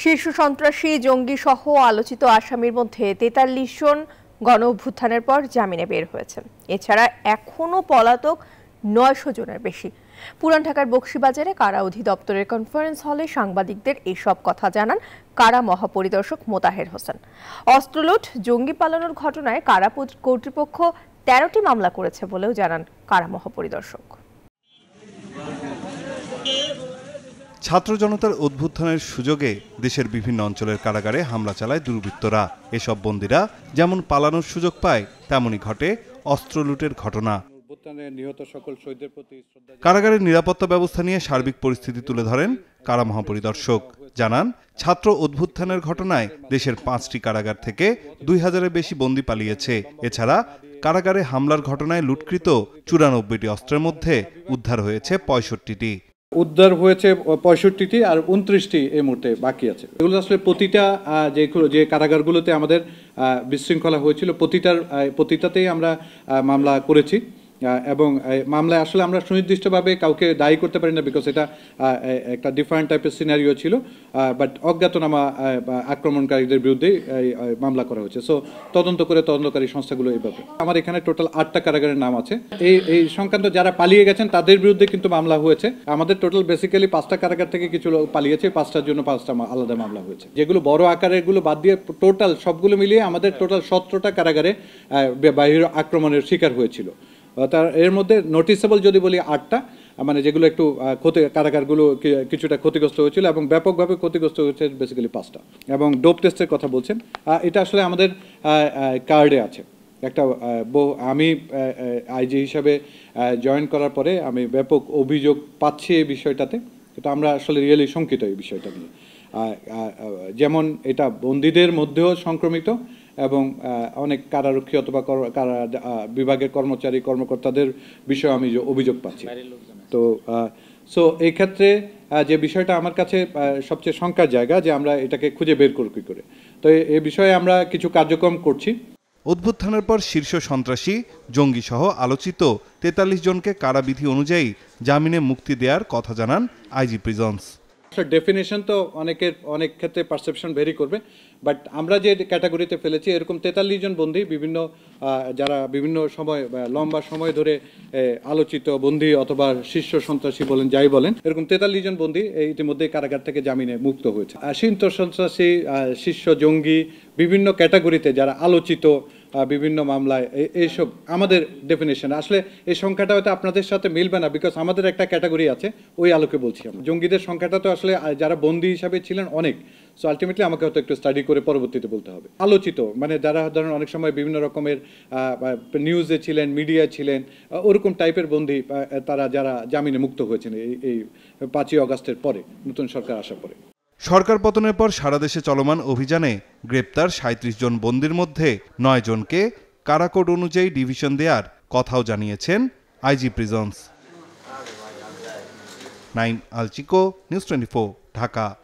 শীর্ষ সন্ত্রাসী জঙ্গি সহ আলোচিত আসামির মধ্যে তেতাল্লিশ জন গণ অভ্যুত্থানের পর জামিনে বের হয়েছেন এছাড়া এখনও পলাতক নয়শো জনের বেশি পুরান ঢাকার বক্সিবাজারে কারা অধিদপ্তরের কনফারেন্স হলে সাংবাদিকদের এইসব কথা জানান কারা মহাপরিদর্শক মোতাহের হোসেন অস্ত্রলুট জঙ্গি পালানোর ঘটনায় কারা কর্তৃপক্ষ তেরোটি মামলা করেছে বলেও জানান কারা মহাপরিদর্শক ছাত্র জনতার অভ্যুত্থানের সুযোগে দেশের বিভিন্ন অঞ্চলের কারাগারে হামলা চালায় দুর্বৃত্তরা এসব বন্দীরা যেমন পালানোর সুযোগ পায় তেমনই ঘটে অস্ত্র লুটের ঘটনা নিহত সকল কারাগারের নিরাপত্তা ব্যবস্থা নিয়ে সার্বিক পরিস্থিতি তুলে ধরেন কারা মহাপরিদর্শক জানান ছাত্র উদ্বুত্থানের ঘটনায় দেশের পাঁচটি কারাগার থেকে দুই হাজারের বেশি বন্দি পালিয়েছে এছাড়া কারাগারে হামলার ঘটনায় লুটকৃত চুরানব্বইটি অস্ত্রের মধ্যে উদ্ধার হয়েছে পঁয়ষট্টিটি উদ্ধার হয়েছে পঁয়ষট্টিটি আর উনত্রিশটি এই মুহূর্তে বাকি আছে এগুলো আসলে প্রতিটা যেগুলো যে কারাগারগুলোতে আমাদের বিশৃঙ্খলা হয়েছিল প্রতিটার প্রতিটাতেই আমরা মামলা করেছি এবং মামলায় আসলে আমরা সুনির্দিষ্টভাবে কাউকে দায়ী করতে পারি না বিকজ এটা একটা ডিফারেন্ট টাইপের সিনারিও ছিল বাট অজ্ঞাতনামা আক্রমণকারীদের বিরুদ্ধে মামলা করা হয়েছে সো তদন্ত করে তদন্তকারী সংস্থাগুলো এইভাবে আমার এখানে টোটাল আটটা কারাগারের নাম আছে এই এই সংক্রান্ত যারা পালিয়ে গেছেন তাদের বিরুদ্ধে কিন্তু মামলা হয়েছে আমাদের টোটাল বেসিক্যালি পাঁচটা কারাগার থেকে কিছু লোক পালিয়েছে পাঁচটার জন্য পাঁচটা আলাদা মামলা হয়েছে যেগুলো বড় আকারেরগুলো বাদ দিয়ে টোটাল সবগুলো মিলিয়ে আমাদের টোটাল সতেরোটা কারাগারে বাহির আক্রমণের শিকার হয়েছিল তার এর মধ্যে নোটিসেবল যদি বলি আটটা মানে যেগুলো একটু ক্ষতি কারাগারগুলো কিছুটা ক্ষতিগ্রস্ত হয়েছিল এবং ব্যাপকভাবে ক্ষতিগ্রস্ত হয়েছে বেসিক্যালি পাঁচটা এবং ডোপ টেস্টের কথা বলছেন এটা আসলে আমাদের কার্ডে আছে একটা বহু আমি আইজি হিসাবে জয়েন করার পরে আমি ব্যাপক অভিযোগ পাচ্ছি এই বিষয়টাতে কিন্তু আমরা আসলে রিয়েলি শঙ্কিত এই বিষয়টা নিয়ে যেমন এটা বন্দীদের মধ্যেও সংক্রমিত এবং অনেক কারারক্ষী অথবা বিভাগের কর্মচারী কর্মকর্তাদের বিষয়ে আমি অভিযোগ পাচ্ছি তো সো এই ক্ষেত্রে যে বিষয়টা আমার কাছে সবচেয়ে শঙ্কার জায়গা যে আমরা এটাকে খুঁজে বের করি কী করে তো এ বিষয়ে আমরা কিছু কার্যক্রম করছি উদ্বুত্থানের পর শীর্ষ সন্ত্রাসী জঙ্গিসহ আলোচিত তেতাল্লিশ জনকে কারাবিধি অনুযায়ী জামিনে মুক্তি দেওয়ার কথা জানান আইজি প্রিজন্স ডেফিনেশন তো অনেকের অনেক ক্ষেত্রে পারসেপশন ভেরি করবে বাট আমরা যে ক্যাটাগরিতে ফেলেছি এরকম তেতাল্লিশ জন বন্দী বিভিন্ন যারা বিভিন্ন সময় লম্বা সময় ধরে আলোচিত বন্দি অথবা শীর্ষ সন্ত্রাসী বলেন যাই বলেন এরকম তেতাল্লিশ জন এই ইতিমধ্যে কারাগার থেকে জামিনে মুক্ত হয়েছে শীর্ষ সন্ত্রাসী শীর্ষ জঙ্গি বিভিন্ন ক্যাটাগরিতে যারা আলোচিত বিভিন্ন মামলায় এইসব আমাদের ডেফিনেশন আসলে এই সংখ্যাটা হয়তো আপনাদের সাথে মিলবে না বিকজ আমাদের একটা ক্যাটাগরি আছে ওই আলোকে বলছি আমরা জঙ্গিদের সংখ্যাটা তো আসলে যারা বন্দী হিসাবে ছিলেন অনেক সো আলটিমেটলি আমাকে হয়তো একটু স্টাডি করে পরবর্তীতে বলতে হবে আলোচিত মানে যারা ধরেন অনেক সময় বিভিন্ন রকমের নিউজে ছিলেন মিডিয়া ছিলেন ওরকম টাইপের বন্দী তারা যারা জামিনে মুক্ত হয়েছেন এই পাঁচই অগাস্টের পরে নতুন সরকার আসার পরে সরকার পতনের পর সারা দেশে চলমান অভিযানে গ্রেপ্তার সাঁত্রিশ জন বন্দির মধ্যে নয় জনকে কারাকোড অনুযায়ী ডিভিশন দেওয়ার কথাও জানিয়েছেন আইজি প্রিজন্স নাইম আলচিকো নিউজ টোয়েন্টি ঢাকা